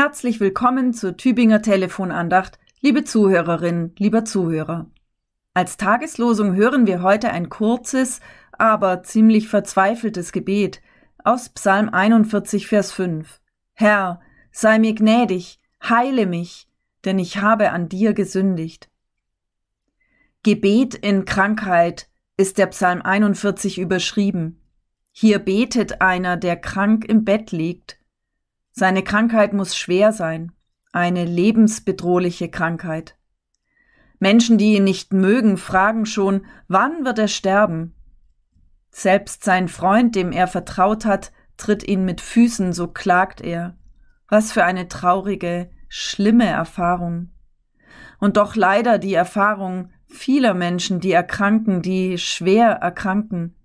Herzlich willkommen zur Tübinger Telefonandacht, liebe Zuhörerinnen, lieber Zuhörer. Als Tageslosung hören wir heute ein kurzes, aber ziemlich verzweifeltes Gebet aus Psalm 41, Vers 5. Herr, sei mir gnädig, heile mich, denn ich habe an dir gesündigt. Gebet in Krankheit ist der Psalm 41 überschrieben. Hier betet einer, der krank im Bett liegt seine Krankheit muss schwer sein, eine lebensbedrohliche Krankheit. Menschen, die ihn nicht mögen, fragen schon, wann wird er sterben? Selbst sein Freund, dem er vertraut hat, tritt ihn mit Füßen, so klagt er. Was für eine traurige, schlimme Erfahrung. Und doch leider die Erfahrung vieler Menschen, die erkranken, die schwer erkranken.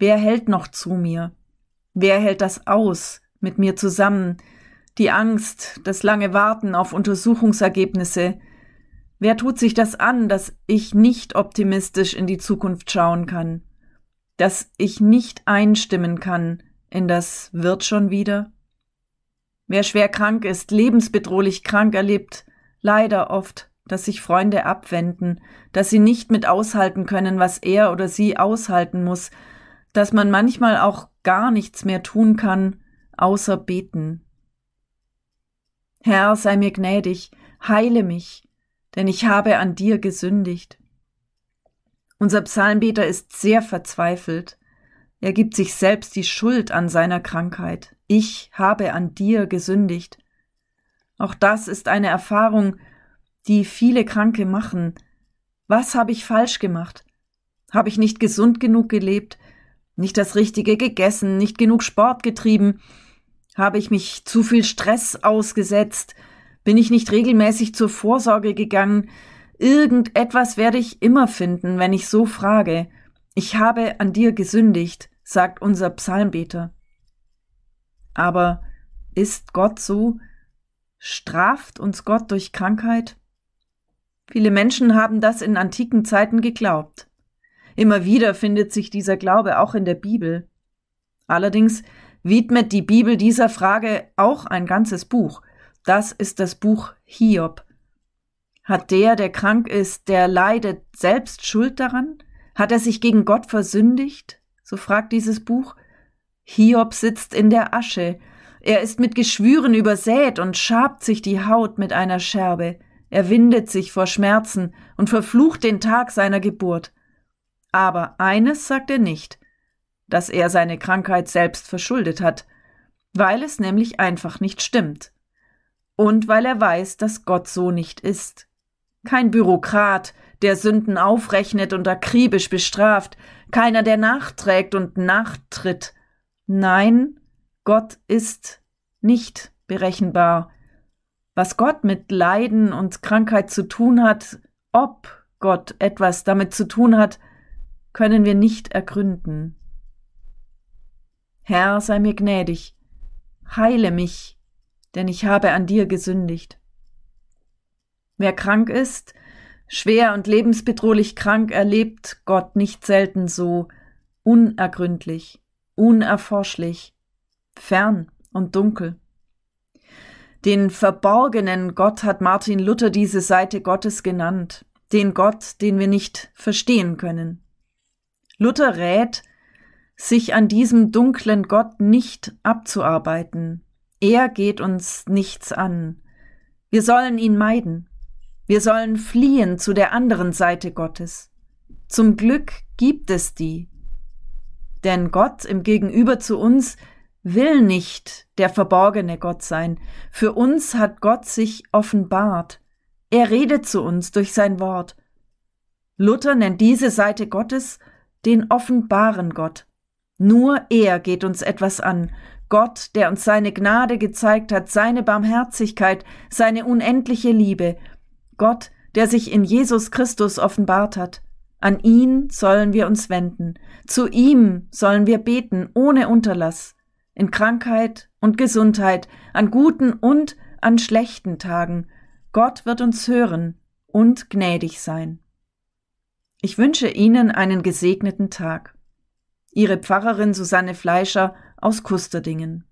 Wer hält noch zu mir? Wer hält das aus? mit mir zusammen, die Angst, das lange Warten auf Untersuchungsergebnisse. Wer tut sich das an, dass ich nicht optimistisch in die Zukunft schauen kann, dass ich nicht einstimmen kann in das wird schon wieder? Wer schwer krank ist, lebensbedrohlich krank erlebt, leider oft, dass sich Freunde abwenden, dass sie nicht mit aushalten können, was er oder sie aushalten muss, dass man manchmal auch gar nichts mehr tun kann, außer beten. Herr, sei mir gnädig, heile mich, denn ich habe an dir gesündigt. Unser Psalmbeter ist sehr verzweifelt. Er gibt sich selbst die Schuld an seiner Krankheit. Ich habe an dir gesündigt. Auch das ist eine Erfahrung, die viele Kranke machen. Was habe ich falsch gemacht? Habe ich nicht gesund genug gelebt? Nicht das Richtige gegessen? Nicht genug Sport getrieben? Habe ich mich zu viel Stress ausgesetzt? Bin ich nicht regelmäßig zur Vorsorge gegangen? Irgendetwas werde ich immer finden, wenn ich so frage. Ich habe an dir gesündigt, sagt unser Psalmbeter. Aber ist Gott so? Straft uns Gott durch Krankheit? Viele Menschen haben das in antiken Zeiten geglaubt. Immer wieder findet sich dieser Glaube auch in der Bibel. Allerdings widmet die Bibel dieser Frage auch ein ganzes Buch. Das ist das Buch Hiob. Hat der, der krank ist, der leidet, selbst Schuld daran? Hat er sich gegen Gott versündigt? So fragt dieses Buch. Hiob sitzt in der Asche. Er ist mit Geschwüren übersät und schabt sich die Haut mit einer Scherbe. Er windet sich vor Schmerzen und verflucht den Tag seiner Geburt. Aber eines sagt er nicht dass er seine Krankheit selbst verschuldet hat, weil es nämlich einfach nicht stimmt. Und weil er weiß, dass Gott so nicht ist. Kein Bürokrat, der Sünden aufrechnet und akribisch bestraft, keiner, der nachträgt und nachtritt. Nein, Gott ist nicht berechenbar. Was Gott mit Leiden und Krankheit zu tun hat, ob Gott etwas damit zu tun hat, können wir nicht ergründen. Herr, sei mir gnädig, heile mich, denn ich habe an dir gesündigt. Wer krank ist, schwer und lebensbedrohlich krank, erlebt Gott nicht selten so unergründlich, unerforschlich, fern und dunkel. Den verborgenen Gott hat Martin Luther diese Seite Gottes genannt, den Gott, den wir nicht verstehen können. Luther rät, sich an diesem dunklen Gott nicht abzuarbeiten. Er geht uns nichts an. Wir sollen ihn meiden. Wir sollen fliehen zu der anderen Seite Gottes. Zum Glück gibt es die. Denn Gott im Gegenüber zu uns will nicht der verborgene Gott sein. Für uns hat Gott sich offenbart. Er redet zu uns durch sein Wort. Luther nennt diese Seite Gottes den offenbaren Gott. Nur er geht uns etwas an. Gott, der uns seine Gnade gezeigt hat, seine Barmherzigkeit, seine unendliche Liebe. Gott, der sich in Jesus Christus offenbart hat. An ihn sollen wir uns wenden. Zu ihm sollen wir beten, ohne Unterlass. In Krankheit und Gesundheit, an guten und an schlechten Tagen. Gott wird uns hören und gnädig sein. Ich wünsche Ihnen einen gesegneten Tag. Ihre Pfarrerin Susanne Fleischer aus Kusterdingen.